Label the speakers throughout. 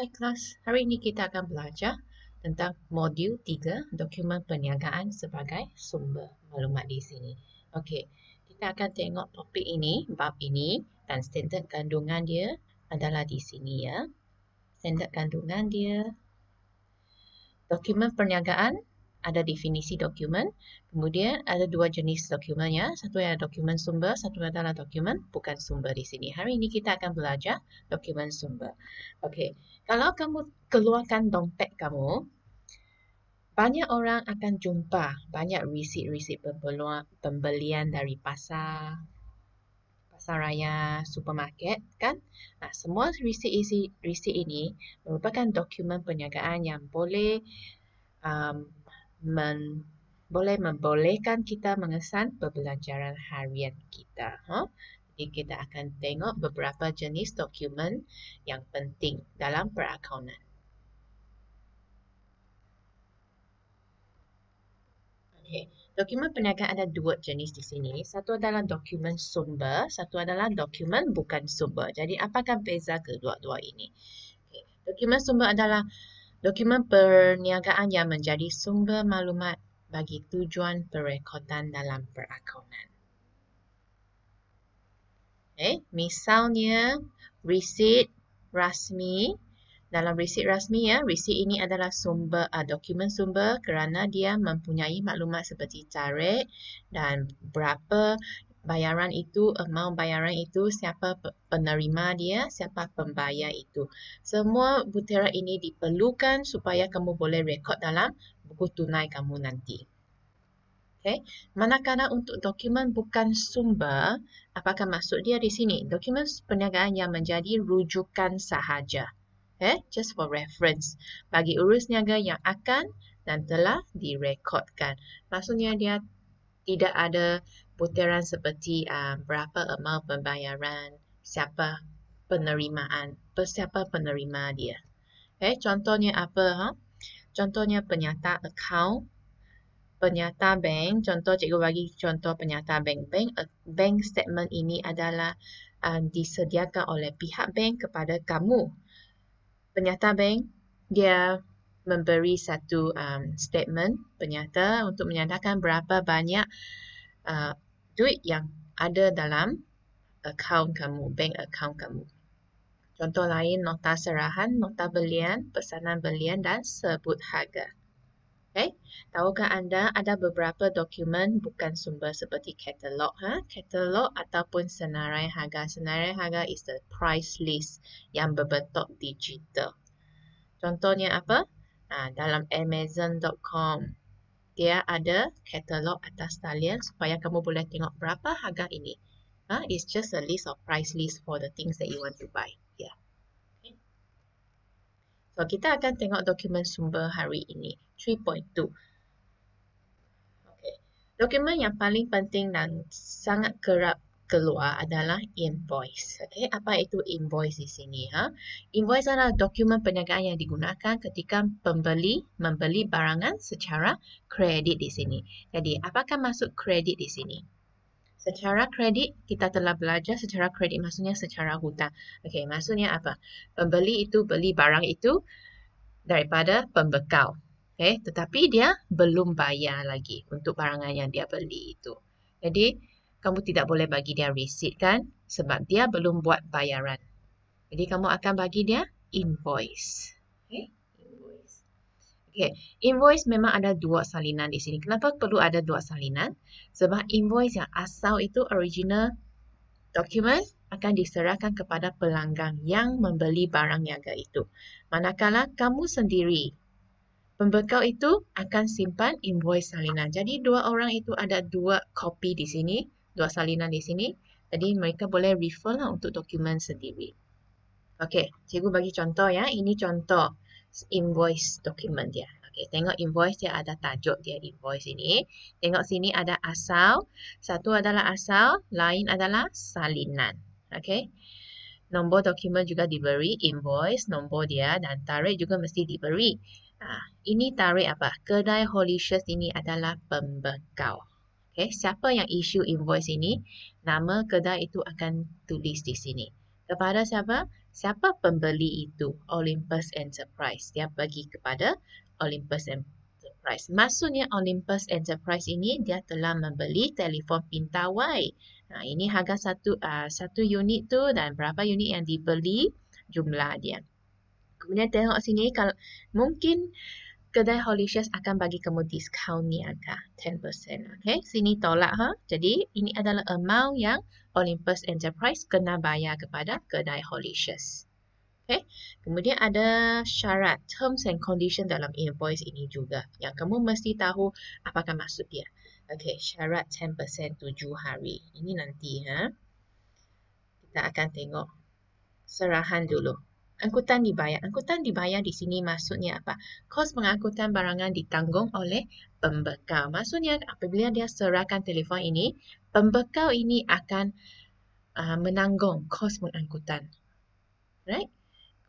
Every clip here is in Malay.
Speaker 1: Hai kelas, hari ini kita akan belajar tentang modul 3 dokumen perniagaan sebagai sumber maklumat di sini. Okey, kita akan tengok topik ini, bab ini dan standard kandungan dia adalah di sini ya. Standard kandungan dia dokumen perniagaan ada definisi dokumen. Kemudian ada dua jenis dokumen ya. Satu yang dokumen sumber, satu adalah dokumen bukan sumber di sini. Hari ini kita akan belajar dokumen sumber. Okey. Kalau kamu keluarkan dompet kamu, banyak orang akan jumpa banyak resit-resit pembelian dari pasar, pasar raya, supermarket kan? Nah, semua resit-resit ini merupakan dokumen penyegaran yang boleh um, men, boleh membolehkan kita mengesan pembelajaran harian kita. Huh? Ha? Jadi kita akan tengok beberapa jenis dokumen yang penting dalam perakaunan. Okay. Dokumen perniagaan ada dua jenis di sini. Satu adalah dokumen sumber, satu adalah dokumen bukan sumber. Jadi apakah beza kedua-dua ini? Okay. Dokumen sumber adalah... Dokumen perniagaan yang menjadi sumber maklumat bagi tujuan perekodan dalam perakaunan. Eh, misalnya resit rasmi. Dalam resit rasmi ya, resit ini adalah sumber uh, dokumen sumber kerana dia mempunyai maklumat seperti tarikh dan berapa bayaran itu, amount bayaran itu, siapa penerima dia, siapa pembayar itu. Semua butera ini diperlukan supaya kamu boleh rekod dalam buku tunai kamu nanti. Okay. Manakala untuk dokumen bukan sumber, apakah maksud dia di sini? Dokumen perniagaan yang menjadi rujukan sahaja. Okay. Just for reference. Bagi urus niaga yang akan dan telah direkodkan. Maksudnya dia tidak ada butiran seperti uh, berapa amount pembayaran, siapa penerimaan, siapa penerima dia. Eh, contohnya apa? Ha? Contohnya penyata account, penyata bank. Contoh cikgu bagi contoh penyata bank. Bank, uh, bank statement ini adalah uh, disediakan oleh pihak bank kepada kamu. Penyata bank, dia memberi satu um, statement penyata untuk menyatakan berapa banyak uh, duit yang ada dalam account kamu, bank account kamu. Contoh lain, nota serahan, nota belian, pesanan belian dan sebut harga. Okay. Tahukah anda ada beberapa dokumen bukan sumber seperti katalog, ha? katalog ataupun senarai harga. Senarai harga is the price list yang berbentuk digital. Contohnya apa? Ha, dalam Amazon.com, dia ada katalog atas talian supaya kamu boleh tengok berapa harga ini. Ha, it's just a list of price list for the things that you want to buy. Yeah. So, kita akan tengok dokumen sumber hari ini. 3.2. Okay. Dokumen yang paling penting dan sangat kerap keluar adalah invoice. Okey, apa itu invoice di sini ha? Invoice adalah dokumen perniagaan yang digunakan ketika pembeli membeli barangan secara kredit di sini. Jadi, apakah maksud kredit di sini? Secara kredit, kita telah belajar secara kredit maksudnya secara hutang. Okey, maksudnya apa? Pembeli itu beli barang itu daripada pembekal. Okey, tetapi dia belum bayar lagi untuk barangan yang dia beli itu. Jadi, kamu tidak boleh bagi dia receipt kan sebab dia belum buat bayaran. Jadi kamu akan bagi dia invoice. Okay, invoice memang ada dua salinan di sini. Kenapa perlu ada dua salinan? Sebab invoice yang asal itu original document akan diserahkan kepada pelanggan yang membeli barang niaga itu. Manakala kamu sendiri, pembekal itu akan simpan invoice salinan. Jadi dua orang itu ada dua kopi di sini dua salinan di sini. Jadi mereka boleh refer lah untuk dokumen sendiri. Okey, cikgu bagi contoh ya. Ini contoh invoice dokumen dia. Okey, tengok invoice dia ada tajuk dia invoice ini. Tengok sini ada asal. Satu adalah asal, lain adalah salinan. Okey. Nombor dokumen juga diberi, invoice, nombor dia dan tarikh juga mesti diberi. Ah, ini tarikh apa? Kedai Holicious ini adalah pembekal. Okay, eh, siapa yang issue invoice ini, nama kedai itu akan tulis di sini. Kepada siapa? Siapa pembeli itu? Olympus Enterprise. Dia bagi kepada Olympus Enterprise. Maksudnya Olympus Enterprise ini dia telah membeli telefon pintar Y. Nah, ini harga satu uh, satu unit tu dan berapa unit yang dibeli jumlah dia. Kemudian tengok sini kalau mungkin kedai Holicious akan bagi kamu diskaun ni agak 10%. Okay, sini tolak ha. Jadi, ini adalah amount yang Olympus Enterprise kena bayar kepada kedai Holicious. Okay. Kemudian ada syarat terms and condition dalam invoice ini juga yang kamu mesti tahu apa apakah maksud dia. Okay, syarat 10% tujuh hari. Ini nanti ha. Kita akan tengok serahan dulu angkutan dibayar. Angkutan dibayar di sini maksudnya apa? Kos pengangkutan barangan ditanggung oleh pembekal. Maksudnya apabila dia serahkan telefon ini, pembekal ini akan uh, menanggung kos pengangkutan. Right?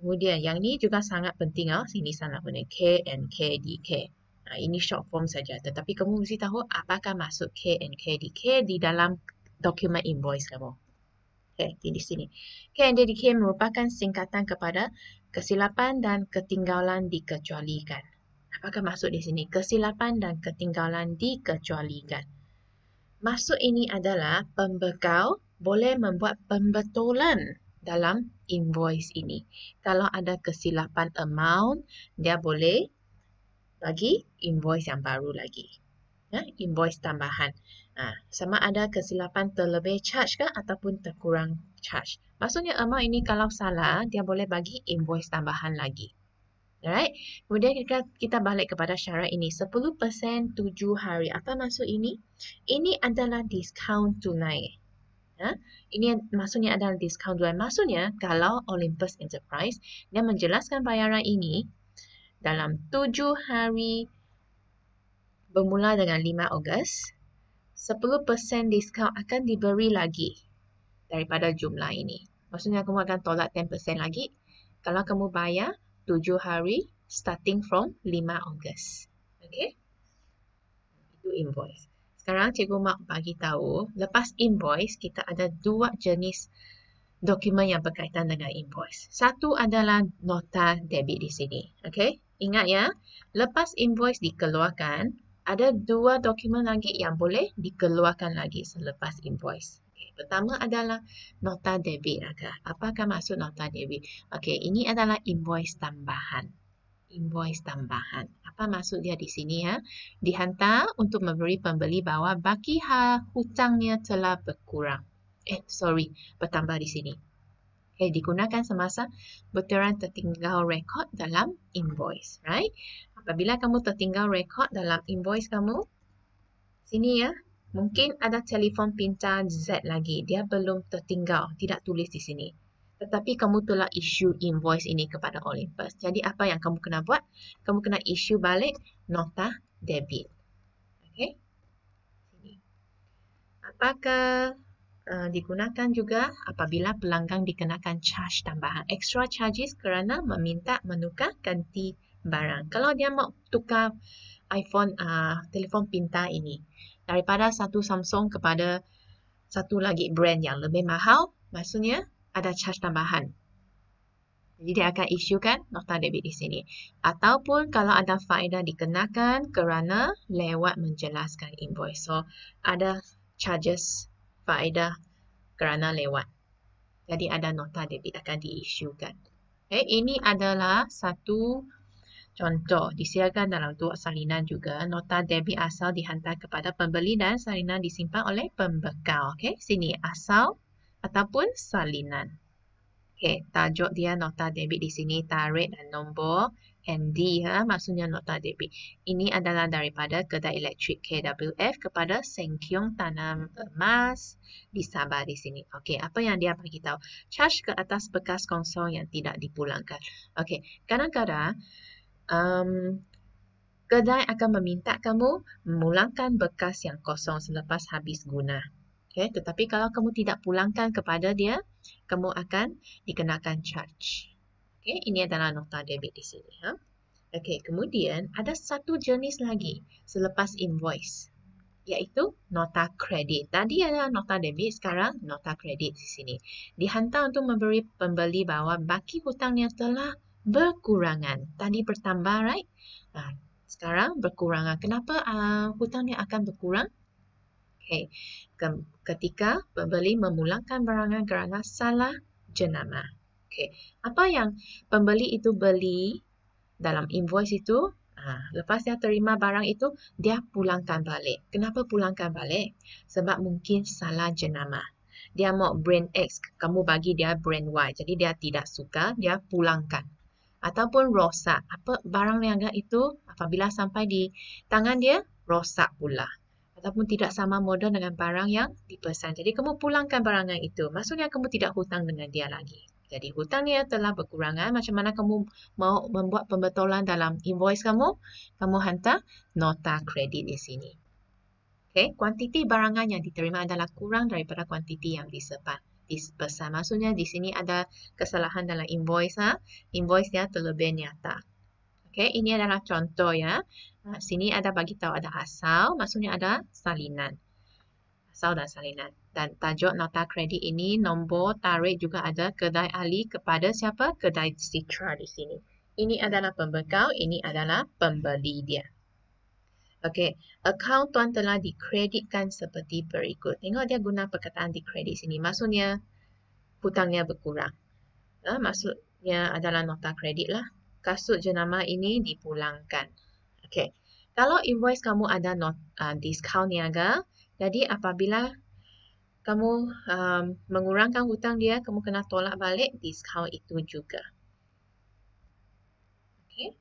Speaker 1: Kemudian yang ini juga sangat penting. Oh. Sini sana punya K and K, D, K. Nah, ini short form saja. Tetapi kamu mesti tahu apakah maksud K and K, D, K di dalam dokumen invoice kamu okay, di sini. Okay, KNDDK merupakan singkatan kepada kesilapan dan ketinggalan dikecualikan. Apakah maksud di sini? Kesilapan dan ketinggalan dikecualikan. Maksud ini adalah pembekal boleh membuat pembetulan dalam invoice ini. Kalau ada kesilapan amount, dia boleh bagi invoice yang baru lagi. Ya, invoice tambahan. Ha, sama ada kesilapan terlebih charge ke ataupun terkurang charge. Maksudnya amount ini kalau salah, dia boleh bagi invoice tambahan lagi. Alright. Kemudian kita, kita balik kepada syarat ini. 10% 7 hari. Apa maksud ini? Ini adalah discount tunai. Ha? Ini maksudnya adalah discount tunai. Maksudnya kalau Olympus Enterprise dia menjelaskan bayaran ini dalam 7 hari bermula dengan 5 Ogos. 10% discount akan diberi lagi daripada jumlah ini. Maksudnya kamu akan tolak 10% lagi kalau kamu bayar 7 hari starting from 5 Ogos. Okay? Itu invoice. Sekarang Cikgu Mak bagi tahu, lepas invoice, kita ada dua jenis dokumen yang berkaitan dengan invoice. Satu adalah nota debit di sini. Okay? Ingat ya, lepas invoice dikeluarkan, ada dua dokumen lagi yang boleh dikeluarkan lagi selepas invoice. Okay. Pertama adalah nota debit. Apakah maksud nota debit? Okey, ini adalah invoice tambahan. Invoice tambahan. Apa maksud dia di sini? Ha? Dihantar untuk memberi pembeli bahawa baki ha, hutangnya telah berkurang. Eh, sorry. Bertambah di sini okay, digunakan semasa butiran tertinggal rekod dalam invoice, right? Apabila kamu tertinggal rekod dalam invoice kamu, sini ya, mungkin ada telefon pintar Z lagi, dia belum tertinggal, tidak tulis di sini. Tetapi kamu telah issue invoice ini kepada Olympus. Jadi apa yang kamu kena buat? Kamu kena issue balik nota debit. Okay? Apakah Eh, digunakan juga apabila pelanggan dikenakan charge tambahan extra charges kerana meminta menukar ganti barang. Kalau dia mau tukar iPhone uh, telefon pintar ini daripada satu Samsung kepada satu lagi brand yang lebih mahal, maksudnya ada charge tambahan. Jadi dia akan isukan nota debit di sini. Ataupun kalau ada faedah dikenakan kerana lewat menjelaskan invoice. So ada charges faedah kerana lewat. Jadi ada nota debit akan diisukan. Okay, eh, ini adalah satu contoh disiarkan dalam dua salinan juga. Nota debit asal dihantar kepada pembeli dan salinan disimpan oleh pembekal. Okay, sini asal ataupun salinan. Okay, tajuk dia nota debit di sini, tarik dan nombor. ND ha, maksudnya nota debit. Ini adalah daripada kedai elektrik KWF kepada Seng Kiong Tanam Emas di Sabah di sini. Okey, apa yang dia bagi tahu? Charge ke atas bekas konsol yang tidak dipulangkan. Okey, kadang-kadang um, kedai akan meminta kamu memulangkan bekas yang kosong selepas habis guna. Okey, tetapi kalau kamu tidak pulangkan kepada dia, kamu akan dikenakan charge. Okay, ini adalah nota debit di sini. Ha? Okay, kemudian ada satu jenis lagi selepas invoice iaitu nota kredit. Tadi ada nota debit, sekarang nota kredit di sini. Dihantar untuk memberi pembeli bahawa baki hutang yang telah berkurangan. Tadi bertambah, right? Ha, sekarang berkurangan. Kenapa uh, hutang yang akan berkurang? Okay. Ketika pembeli memulangkan barangan kerana salah jenama. Okay. Apa yang pembeli itu beli dalam invoice itu, ha, lepas dia terima barang itu, dia pulangkan balik. Kenapa pulangkan balik? Sebab mungkin salah jenama. Dia mau brand X, kamu bagi dia brand Y. Jadi dia tidak suka, dia pulangkan. Ataupun rosak. Apa barang niaga itu apabila sampai di tangan dia, rosak pula. Ataupun tidak sama model dengan barang yang dipesan. Jadi kamu pulangkan barangan itu. Maksudnya kamu tidak hutang dengan dia lagi. Jadi hutangnya telah berkurangan. Macam mana kamu mau membuat pembetulan dalam invoice kamu? Kamu hantar nota kredit di sini. Okay, kuantiti barangan yang diterima adalah kurang daripada kuantiti yang disepak. Dispesan. Maksudnya di sini ada kesalahan dalam invoice. Ha? Invoice dia terlebih nyata. Okay, ini adalah contoh ya. Ah, sini ada bagi tahu ada asal, maksudnya ada salinan asal dan salinan. Dan tajuk nota kredit ini, nombor tarik juga ada kedai ahli kepada siapa? Kedai citra di sini. Ini adalah pembekal, ini adalah pembeli dia. Okey, akaun tuan telah dikreditkan seperti berikut. Tengok dia guna perkataan dikredit sini. Maksudnya, hutangnya berkurang. Ha, maksudnya adalah nota kredit lah. Kasut jenama ini dipulangkan. Okey, kalau invoice kamu ada not, uh, discount niaga, jadi apabila kamu um, mengurangkan hutang dia, kamu kena tolak balik diskaun itu juga. Okay.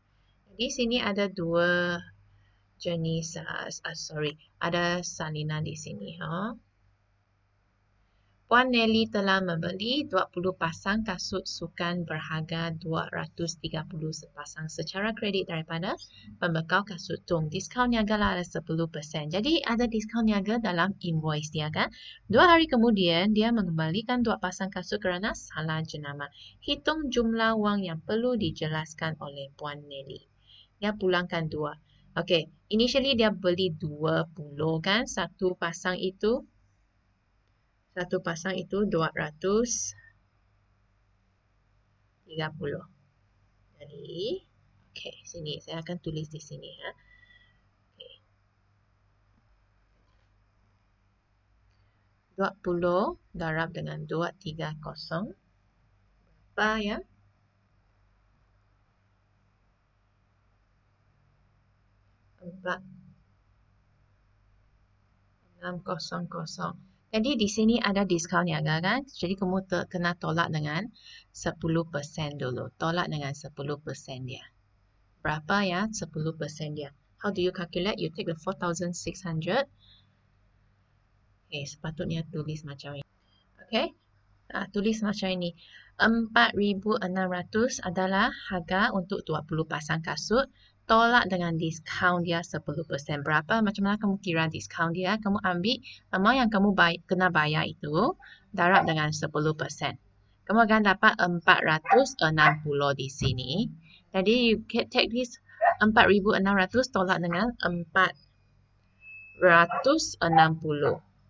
Speaker 1: Jadi sini ada dua jenis, uh, uh, sorry, ada salinan di sini. Huh? Puan Nelly telah membeli 20 pasang kasut sukan berharga 230 sepasang secara kredit daripada pembekal kasut tung. Diskaun niaga adalah 10%. Jadi ada diskaun niaga dalam invoice dia kan. Dua hari kemudian dia mengembalikan dua pasang kasut kerana salah jenama. Hitung jumlah wang yang perlu dijelaskan oleh Puan Nelly. Dia pulangkan dua. Okay, initially dia beli 20 kan, satu pasang itu satu pasang itu 230. Jadi, okay, sini saya akan tulis di sini ya. Okay. 20 darab dengan 230. Berapa ya? Empat. kosong kosong. Jadi di sini ada diskaun niaga kan. Jadi kamu te, kena tolak dengan 10% dulu. Tolak dengan 10% dia. Berapa ya 10% dia? How do you calculate? You take the 4,600. Okay, eh, sepatutnya tulis macam ini. Okay. Ah, tulis macam ini. 4,600 adalah harga untuk 20 pasang kasut tolak dengan diskaun dia 10%. Berapa macam mana kamu kira diskaun dia? Kamu ambil amount yang kamu bay- kena bayar itu darab dengan 10%. Kamu akan dapat 460 di sini. Jadi you can take this 4600 tolak dengan 460.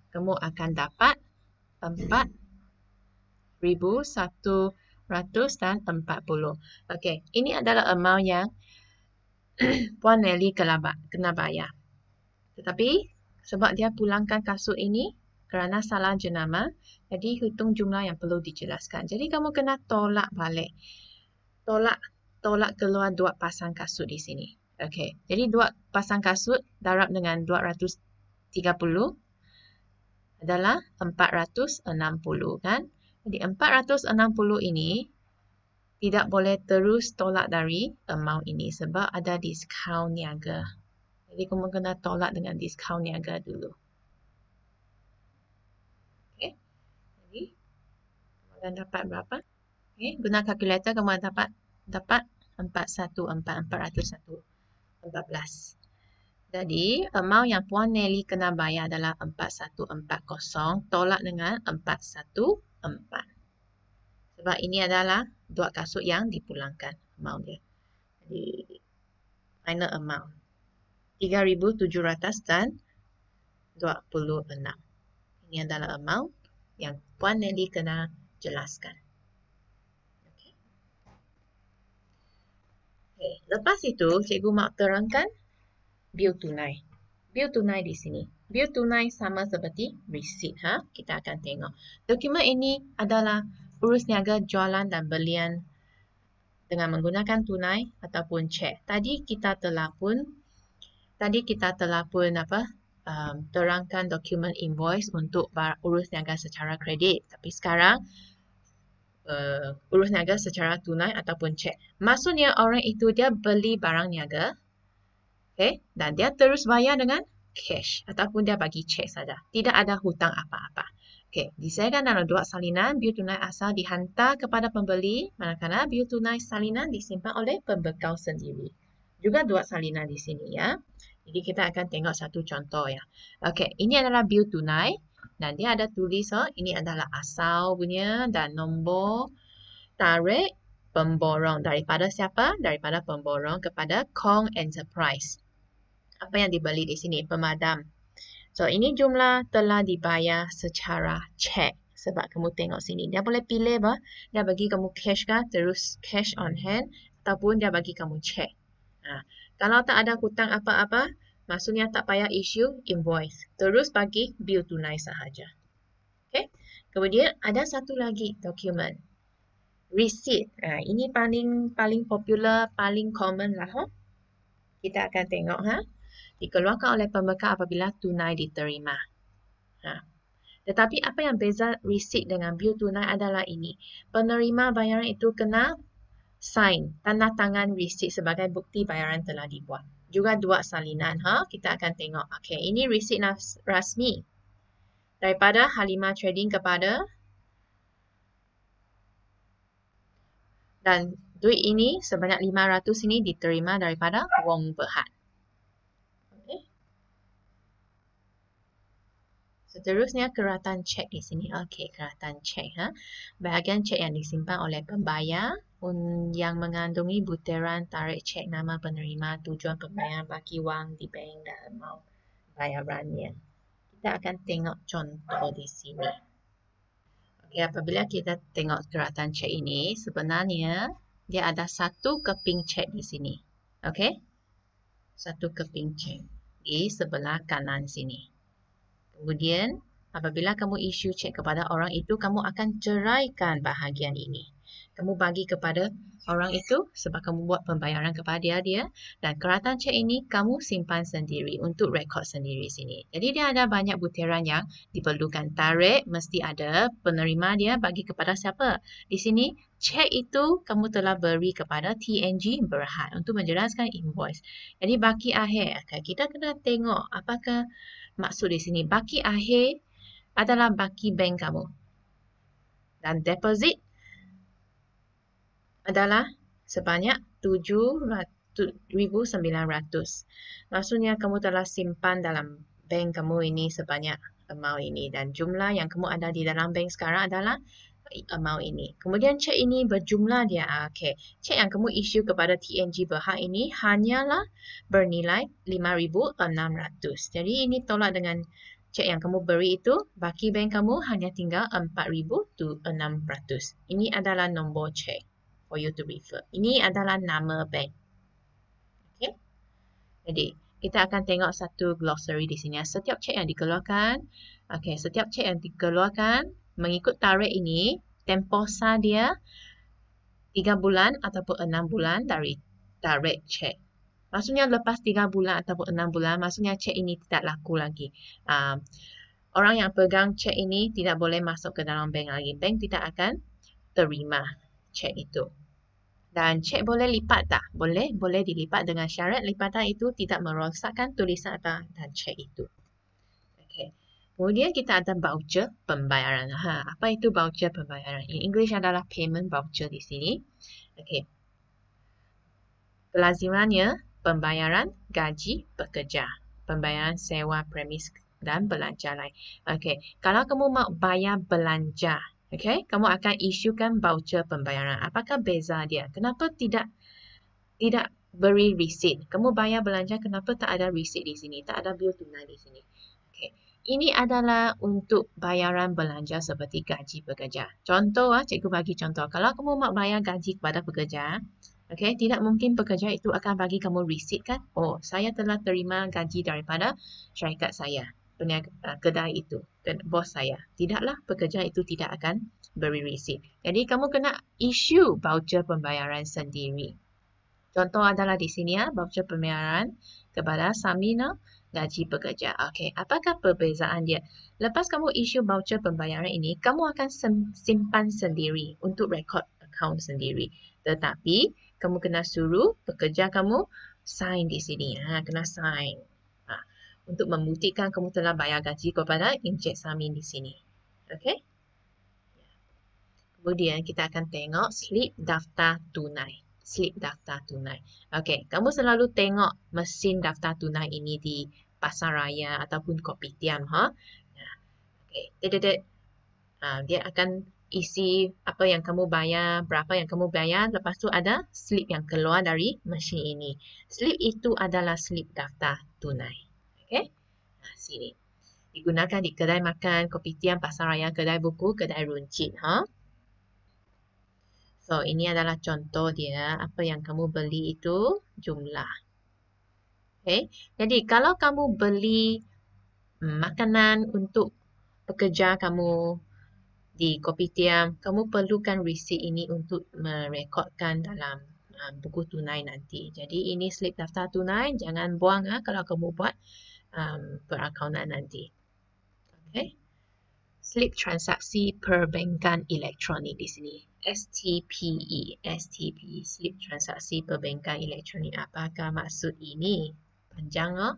Speaker 1: Kamu akan dapat 4 1140. okey ini adalah amount yang Puan Nelly kena bayar. Tetapi sebab dia pulangkan kasut ini kerana salah jenama, jadi hitung jumlah yang perlu dijelaskan. Jadi kamu kena tolak balik. Tolak tolak keluar dua pasang kasut di sini. Okey. Jadi dua pasang kasut darab dengan 230 adalah 460 kan? Jadi 460 ini tidak boleh terus tolak dari amount ini sebab ada diskaun niaga. Jadi kamu kena tolak dengan diskaun niaga dulu. Okey. Jadi kamu akan dapat berapa? Okey, guna kalkulator kamu akan dapat dapat 414401 14. Jadi amount yang Puan Nelly kena bayar adalah 4140 tolak dengan 414. Sebab ini adalah dua kasut yang dipulangkan amount dia. Jadi final amount 3700 dan 26. Ini adalah amount yang Puan Nelly kena jelaskan. Okay. Okay. Lepas itu, Cikgu Mak terangkan bil tunai. Bil tunai di sini. Bil tunai sama seperti receipt. Ha? Kita akan tengok. Dokumen ini adalah urus niaga jualan dan belian dengan menggunakan tunai ataupun cek. Tadi kita telah pun tadi kita telah pun apa? Um, terangkan dokumen invoice untuk urus niaga secara kredit. Tapi sekarang uh, urus niaga secara tunai ataupun cek. Maksudnya orang itu dia beli barang niaga okay, dan dia terus bayar dengan cash ataupun dia bagi cek saja. Tidak ada hutang apa-apa. Okey, diselesaikan dalam dua salinan, bil tunai asal dihantar kepada pembeli, manakala bil tunai salinan disimpan oleh pembekal sendiri. Juga dua salinan di sini ya. Jadi kita akan tengok satu contoh ya. Okey, ini adalah bil tunai dan dia ada tulis oh, ini adalah asal punya dan nombor tarikh pemborong daripada siapa? Daripada pemborong kepada Kong Enterprise. Apa yang dibeli di sini? Pemadam. So ini jumlah telah dibayar secara cek. Sebab kamu tengok sini. Dia boleh pilih apa? Dia bagi kamu cash kah? Terus cash on hand. Ataupun dia bagi kamu cek. Ha. Kalau tak ada hutang apa-apa, maksudnya tak payah issue invoice. Terus bagi bill tunai sahaja. Okay? Kemudian ada satu lagi dokumen. Receipt. Ha, ini paling paling popular, paling common lah. Ha? Kita akan tengok. Ha? dikeluarkan oleh pembekal apabila tunai diterima. Ha. Tetapi apa yang beza receipt dengan bill tunai adalah ini. Penerima bayaran itu kena sign, tanda tangan receipt sebagai bukti bayaran telah dibuat. Juga dua salinan. Ha? Kita akan tengok. Okay, ini receipt rasmi. Daripada Halimah Trading kepada dan duit ini sebanyak 500 ini diterima daripada Wong Berhad. Seterusnya keratan cek di sini. Okey, keratan cek ha. Bahagian cek yang disimpan oleh pembayar yang mengandungi butiran tarik cek nama penerima tujuan pembayaran bagi wang di bank dan mau bayarannya. Kita akan tengok contoh di sini. Okey, apabila kita tengok keratan cek ini, sebenarnya dia ada satu keping cek di sini. Okey? Satu keping cek di sebelah kanan sini. Kemudian, apabila kamu isu cek kepada orang itu, kamu akan ceraikan bahagian ini. Kamu bagi kepada orang itu sebab kamu buat pembayaran kepada dia, dia dan keratan cek ini kamu simpan sendiri untuk rekod sendiri sini. Jadi dia ada banyak butiran yang diperlukan tarik, mesti ada penerima dia bagi kepada siapa. Di sini cek itu kamu telah beri kepada TNG Berhad untuk menjelaskan invoice. Jadi bagi akhir, kita kena tengok apakah maksud di sini baki akhir adalah baki bank kamu. Dan deposit adalah sebanyak 7900 Maksudnya kamu telah simpan dalam bank kamu ini sebanyak amount ini. Dan jumlah yang kamu ada di dalam bank sekarang adalah amount ini. Kemudian cek ini berjumlah dia. Ah, okay. Cek yang kamu isu kepada TNG berhak ini hanyalah bernilai 5600. Jadi ini tolak dengan cek yang kamu beri itu, baki bank kamu hanya tinggal 4000 to 600. Ini adalah nombor cek for you to refer. Ini adalah nama bank. Okay. Jadi kita akan tengok satu glossary di sini. Setiap cek yang dikeluarkan, okay, setiap cek yang dikeluarkan mengikut tarikh ini, temposa dia 3 bulan ataupun 6 bulan dari tarikh cek. Maksudnya lepas 3 bulan ataupun 6 bulan, maksudnya cek ini tidak laku lagi. Uh, orang yang pegang cek ini tidak boleh masuk ke dalam bank lagi. Bank tidak akan terima cek itu. Dan cek boleh lipat tak? Boleh, boleh dilipat dengan syarat lipatan itu tidak merosakkan tulisan atau dan cek itu. Kemudian kita ada voucher pembayaran. Ha, apa itu voucher pembayaran? In English adalah payment voucher di sini. Okay. Pelazimannya pembayaran gaji pekerja, pembayaran sewa premis dan belanja lain. Okay. Kalau kamu mau bayar belanja, okay, kamu akan isukan voucher pembayaran. Apakah beza dia? Kenapa tidak tidak beri receipt? Kamu bayar belanja, kenapa tak ada receipt di sini? Tak ada bil tunai di sini? Okay. Ini adalah untuk bayaran belanja seperti gaji pekerja. Contoh, ah, cikgu bagi contoh. Kalau kamu nak bayar gaji kepada pekerja, okay, tidak mungkin pekerja itu akan bagi kamu receipt kan? Oh, saya telah terima gaji daripada syarikat saya, peniaga, ah, kedai itu, bos saya. Tidaklah, pekerja itu tidak akan beri receipt. Jadi, kamu kena issue voucher pembayaran sendiri. Contoh adalah di sini, ah, voucher pembayaran kepada Samina gaji pekerja. okay. apakah perbezaan dia? Lepas kamu isu voucher pembayaran ini, kamu akan simpan sendiri untuk record account sendiri. Tetapi, kamu kena suruh pekerja kamu sign di sini. Ha, kena sign. Ha, untuk membuktikan kamu telah bayar gaji kepada Encik Samin di sini. okay? Ya. Kemudian kita akan tengok slip daftar tunai slip daftar tunai. Okey, kamu selalu tengok mesin daftar tunai ini di pasar raya ataupun kopitiam, ha? Okey, dedet, uh, ha, dia akan isi apa yang kamu bayar, berapa yang kamu bayar, lepas tu ada slip yang keluar dari mesin ini. Slip itu adalah slip daftar tunai. Okey, nah, sini. Digunakan di kedai makan, kopitiam, pasar raya, kedai buku, kedai runcit, ha? So, ini adalah contoh dia apa yang kamu beli itu jumlah. Okay. Jadi, kalau kamu beli hmm, makanan untuk pekerja kamu di Kopitiam, kamu perlukan receipt ini untuk merekodkan dalam uh, buku tunai nanti. Jadi, ini slip daftar tunai. Jangan buang uh, kalau kamu buat um, perakaunan nanti. Okay. Slip transaksi perbankan elektronik di sini. STPE, STPE, slip transaksi perbankan elektronik. Apakah maksud ini? Panjang oh.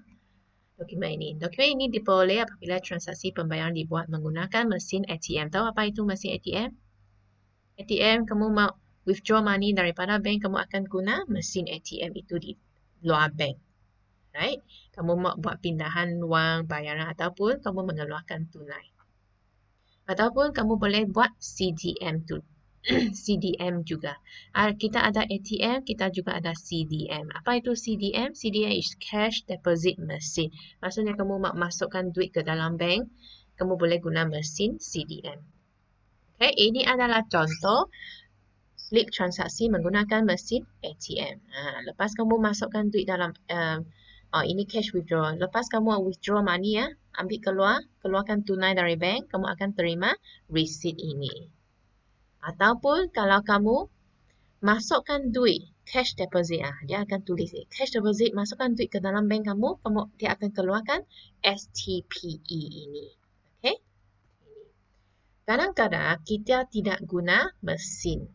Speaker 1: Dokumen ini. Dokumen ini diperoleh apabila transaksi pembayaran dibuat menggunakan mesin ATM. Tahu apa itu mesin ATM? ATM, kamu mau withdraw money daripada bank, kamu akan guna mesin ATM itu di luar bank. Right? Kamu mau buat pindahan wang, bayaran ataupun kamu mengeluarkan tunai. Ataupun kamu boleh buat CDM CDM juga. Ah, kita ada ATM, kita juga ada CDM. Apa itu CDM? CDM is cash deposit machine. Maksudnya kamu nak masukkan duit ke dalam bank, kamu boleh guna mesin CDM. Okay, ini adalah contoh slip transaksi menggunakan mesin ATM. Ah, lepas kamu masukkan duit dalam, um, oh ini cash withdraw. Lepas kamu withdraw money ya, ambil keluar, keluarkan tunai dari bank, kamu akan terima receipt ini. Ataupun kalau kamu masukkan duit, cash deposit, ah, dia akan tulis eh, cash deposit, masukkan duit ke dalam bank kamu, kamu dia akan keluarkan STPE ini. Kadang-kadang kita tidak guna mesin.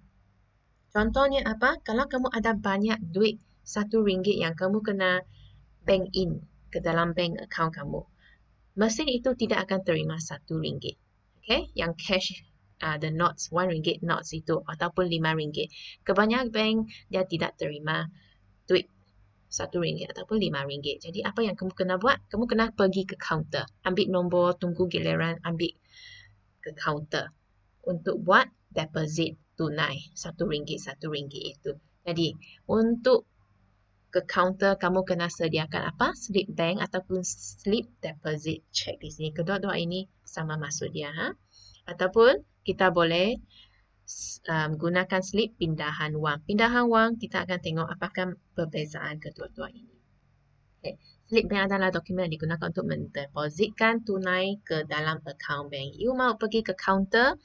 Speaker 1: Contohnya apa? Kalau kamu ada banyak duit satu ringgit yang kamu kena bank in ke dalam bank account kamu, mesin itu tidak akan terima satu ringgit. Okay? Yang cash uh, the notes, one ringgit notes itu ataupun lima ringgit. Kebanyakan bank dia tidak terima duit satu ringgit ataupun lima ringgit. Jadi apa yang kamu kena buat? Kamu kena pergi ke kaunter, ambil nombor, tunggu giliran, ambil ke kaunter untuk buat deposit tunai satu ringgit satu ringgit itu. Jadi untuk ke kaunter kamu kena sediakan apa? Slip bank ataupun slip deposit check di sini. Kedua-dua ini sama maksud dia. Ha? ataupun kita boleh um, gunakan slip pindahan wang. Pindahan wang kita akan tengok apakah perbezaan kedua-dua ini. Okay. Slip bank adalah dokumen yang digunakan untuk mendepositkan tunai ke dalam akaun bank. You mau pergi ke kaunter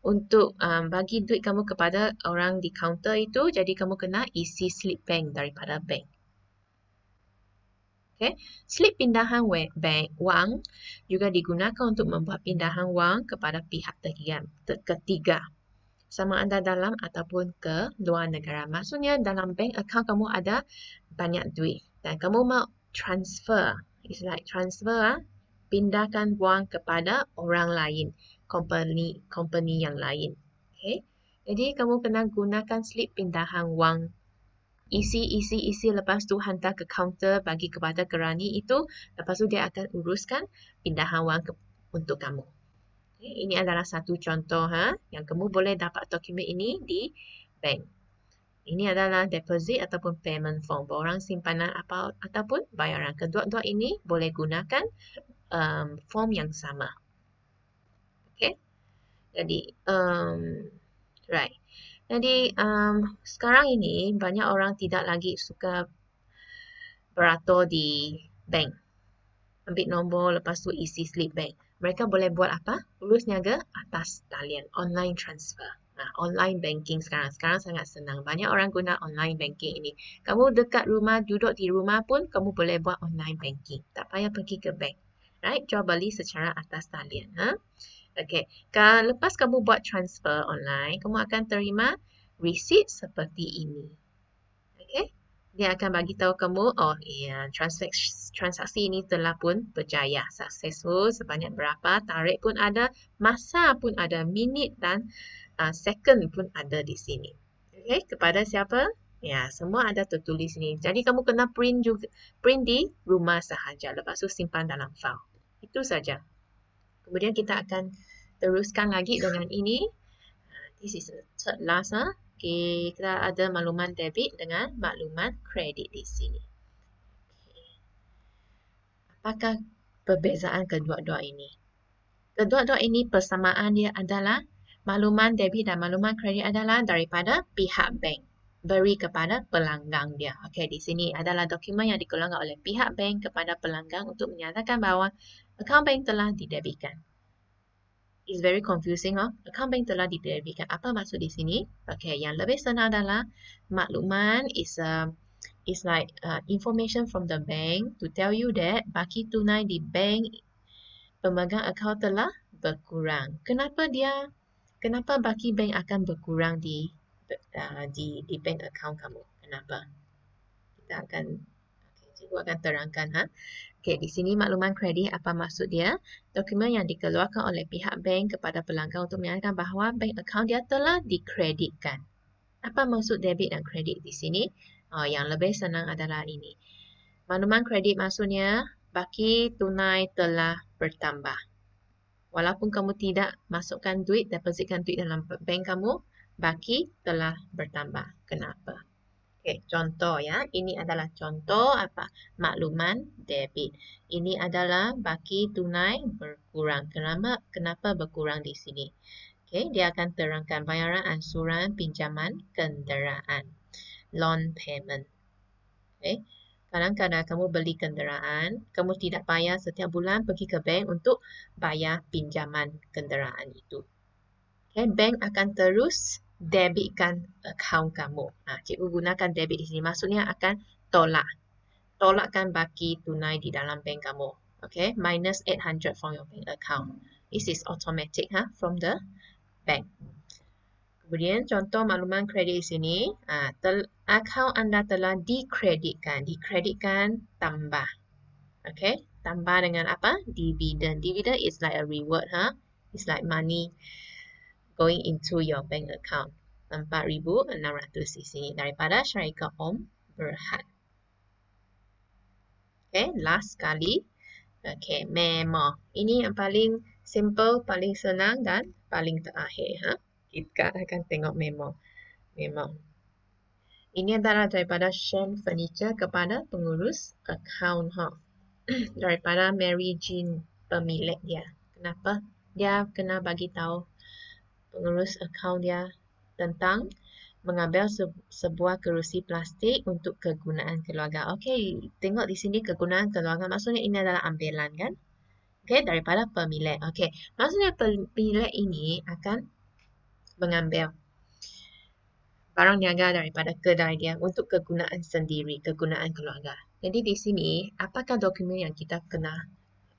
Speaker 1: untuk um, bagi duit kamu kepada orang di kaunter itu, jadi kamu kena isi slip bank daripada bank. Okay. Slip pindahan bank wang juga digunakan untuk membuat pindahan wang kepada pihak ketiga. Sama anda dalam ataupun ke luar negara. Maksudnya dalam bank account kamu ada banyak duit. Dan kamu mau transfer. It's like transfer. Ah, pindahkan wang kepada orang lain. Company company yang lain. Okay. Jadi kamu kena gunakan slip pindahan wang isi, isi, isi lepas tu hantar ke kaunter bagi kepada kerani itu. Lepas tu dia akan uruskan pindahan wang ke, untuk kamu. Okay, ini adalah satu contoh ha, yang kamu boleh dapat dokumen ini di bank. Ini adalah deposit ataupun payment form. borang simpanan apa ataupun bayaran. Kedua-dua ini boleh gunakan um, form yang sama. Okay. Jadi, um, right. Jadi um, sekarang ini banyak orang tidak lagi suka beratur di bank. Ambil nombor lepas tu isi slip bank. Mereka boleh buat apa? Urus niaga atas talian. Online transfer. Nah, online banking sekarang. Sekarang sangat senang. Banyak orang guna online banking ini. Kamu dekat rumah, duduk di rumah pun kamu boleh buat online banking. Tak payah pergi ke bank. Right? Jual beli secara atas talian. Huh? Ha? Okay, kalau lepas kamu buat transfer online, kamu akan terima receipt seperti ini. Okay, dia akan bagi tahu kamu, oh iya, transaksi, transaksi ini telah pun berjaya, successful, sebanyak berapa, tarik pun ada, masa pun ada, minit dan uh, second pun ada di sini. Okay, kepada siapa? Ya, semua ada tertulis sini. Jadi kamu kena print juga, print di rumah sahaja. Lepas tu simpan dalam file. Itu saja. Kemudian kita akan teruskan lagi dengan ini. Ah, this is the third last. Huh? Ah. Okay, kita ada maklumat debit dengan maklumat kredit di sini. Apakah perbezaan kedua-dua ini? Kedua-dua ini persamaan dia adalah maklumat debit dan maklumat kredit adalah daripada pihak bank beri kepada pelanggan dia. Okey, di sini adalah dokumen yang dikeluarkan oleh pihak bank kepada pelanggan untuk menyatakan bahawa akaun bank telah didebitkan. It's very confusing, oh. Akaun bank telah didebitkan. Apa maksud di sini? Okey, yang lebih senang adalah makluman is a um, is like uh, information from the bank to tell you that baki tunai di bank pemegang akaun telah berkurang. Kenapa dia kenapa baki bank akan berkurang di uh, di di bank account kamu. Kenapa? Kita akan okay, cikgu akan terangkan ha. Okey, di sini makluman kredit apa maksud dia? Dokumen yang dikeluarkan oleh pihak bank kepada pelanggan untuk menyatakan bahawa bank account dia telah dikreditkan. Apa maksud debit dan kredit di sini? Oh, yang lebih senang adalah ini. Makluman kredit maksudnya baki tunai telah bertambah. Walaupun kamu tidak masukkan duit, depositkan duit dalam bank kamu, baki telah bertambah. Kenapa? Okay, contoh ya. Ini adalah contoh apa? Makluman debit. Ini adalah baki tunai berkurang. Kenapa? Kenapa berkurang di sini? Okay, dia akan terangkan bayaran ansuran pinjaman kenderaan. Loan payment. Okay. Kadang-kadang kamu beli kenderaan, kamu tidak bayar setiap bulan pergi ke bank untuk bayar pinjaman kenderaan itu. Okay, bank akan terus debitkan akaun kamu. Ha, cikgu gunakan debit di sini maksudnya akan tolak. Tolakkan bagi tunai di dalam bank kamu. Okay, minus 800 from your bank account. This is automatic ha, from the bank. Kemudian contoh makluman kredit di sini. Ha, tel, akaun anda telah dikreditkan. Dikreditkan tambah. Okay, tambah dengan apa? Dividend. Dividend is like a reward. ha, It's like money going into your bank account. RM4,600 di sini daripada syarikat Om Berhad. Okay, last kali. Okay, memo. Ini yang paling simple, paling senang dan paling terakhir. Ha? Kita akan tengok memo. Memo. Ini adalah daripada Shen Furniture kepada pengurus account. Ha? daripada Mary Jean pemilik dia. Kenapa? Dia kena bagi tahu pengurus akaun dia tentang mengambil sebuah kerusi plastik untuk kegunaan keluarga. Okey, tengok di sini kegunaan keluarga. Maksudnya ini adalah ambilan kan? Okey, daripada pemilik. Okey, maksudnya pemilik ini akan mengambil barang niaga daripada kedai dia untuk kegunaan sendiri, kegunaan keluarga. Jadi di sini, apakah dokumen yang kita kena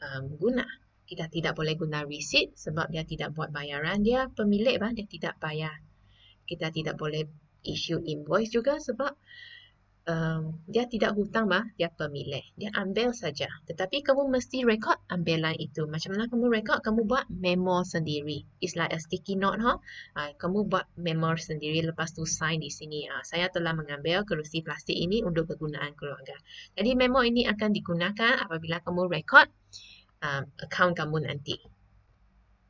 Speaker 1: um, guna? kita tidak boleh guna receipt sebab dia tidak buat bayaran dia pemilik bah dia tidak bayar kita tidak boleh issue invoice juga sebab um, dia tidak hutang bah dia pemilik dia ambil saja tetapi kamu mesti record ambilan itu macam mana kamu record kamu buat memo sendiri it's like a sticky note ha huh? uh, kamu buat memo sendiri lepas tu sign di sini uh, saya telah mengambil kerusi plastik ini untuk kegunaan keluarga jadi memo ini akan digunakan apabila kamu record um, akaun kamu nanti.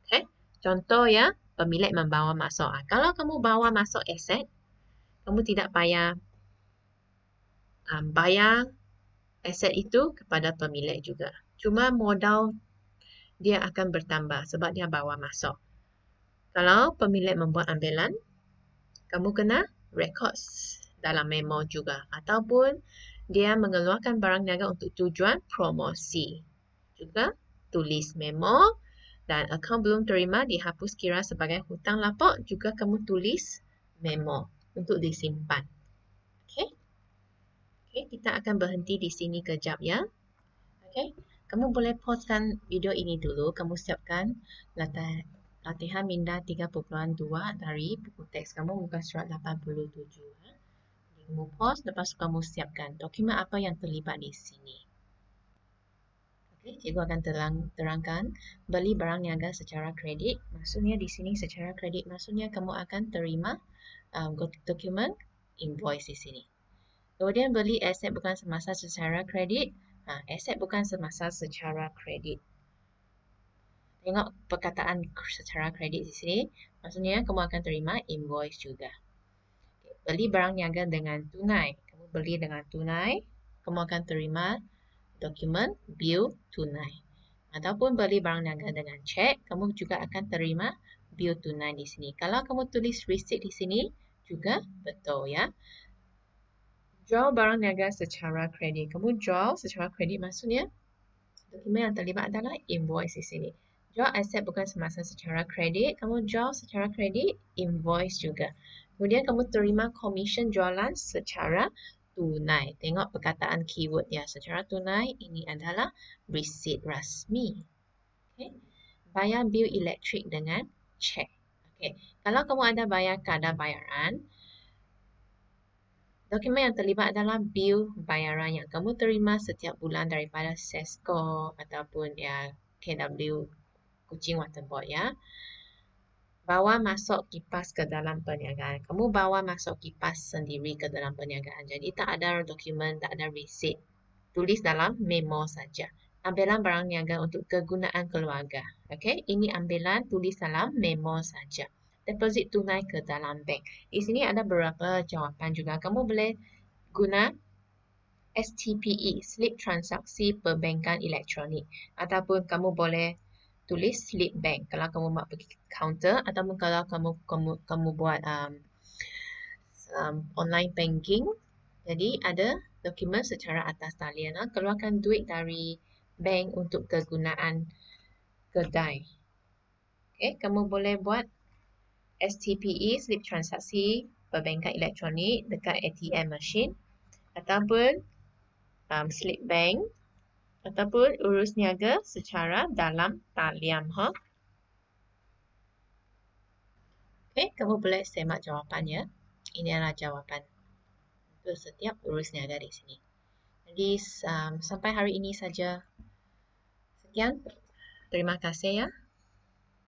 Speaker 1: Okay? Contoh ya, pemilik membawa masuk. Ha, kalau kamu bawa masuk aset, kamu tidak payah um, bayar aset itu kepada pemilik juga. Cuma modal dia akan bertambah sebab dia bawa masuk. Kalau pemilik membuat ambilan, kamu kena records dalam memo juga. Ataupun dia mengeluarkan barang niaga untuk tujuan promosi juga tulis memo dan akaun belum terima dihapus kira sebagai hutang lapor juga kamu tulis memo untuk disimpan. Okey. Okey, kita akan berhenti di sini kejap ya. Okey. Kamu boleh postkan video ini dulu. Kamu siapkan latihan minda 3.2 dari buku teks kamu muka surat 87. Eh. Kamu post lepas kamu siapkan dokumen apa yang terlibat di sini. Okay, cikgu akan terang, terangkan beli barang niaga secara kredit. Maksudnya di sini secara kredit, maksudnya kamu akan terima um, dokumen invoice di sini. Kemudian beli aset bukan semasa secara kredit. Ha, aset bukan semasa secara kredit. Tengok perkataan secara kredit di sini. Maksudnya kamu akan terima invoice juga. beli barang niaga dengan tunai. Kamu beli dengan tunai. Kamu akan terima dokumen bil tunai. Ataupun beli barang niaga dengan cek, kamu juga akan terima bil tunai di sini. Kalau kamu tulis receipt di sini, juga betul ya. Jual barang niaga secara kredit. Kamu jual secara kredit maksudnya, dokumen yang terlibat adalah invoice di sini. Jual aset bukan semasa secara kredit, kamu jual secara kredit, invoice juga. Kemudian kamu terima komisen jualan secara tunai. Tengok perkataan keyword ya. secara tunai ini adalah receipt rasmi. Okay. Bayar bil elektrik dengan cek. Okay. Kalau kamu ada bayar kadar bayaran, dokumen yang terlibat adalah bil bayaran yang kamu terima setiap bulan daripada Sesco ataupun ya KW Kucing Waterboard ya bawa masuk kipas ke dalam perniagaan. Kamu bawa masuk kipas sendiri ke dalam perniagaan. Jadi tak ada dokumen, tak ada resit. Tulis dalam memo saja. Ambilan barang niaga untuk kegunaan keluarga. Okay, ini ambilan tulis dalam memo saja. Deposit tunai ke dalam bank. Di sini ada beberapa jawapan juga. Kamu boleh guna STPE, Slip Transaksi Perbankan Elektronik. Ataupun kamu boleh tulis slip bank kalau kamu nak pergi counter ataupun kalau kamu kamu, kamu buat um, um, online banking jadi ada dokumen secara atas talian uh, keluarkan duit dari bank untuk kegunaan kedai okay, kamu boleh buat STPE slip transaksi perbankan elektronik dekat ATM machine ataupun um, slip bank ataupun urus niaga secara dalam talian. Ha? Okay, kamu boleh semak jawapannya. Ini adalah jawapan untuk setiap urus niaga di sini. Jadi um, sampai hari ini saja. Sekian. Terima kasih ya.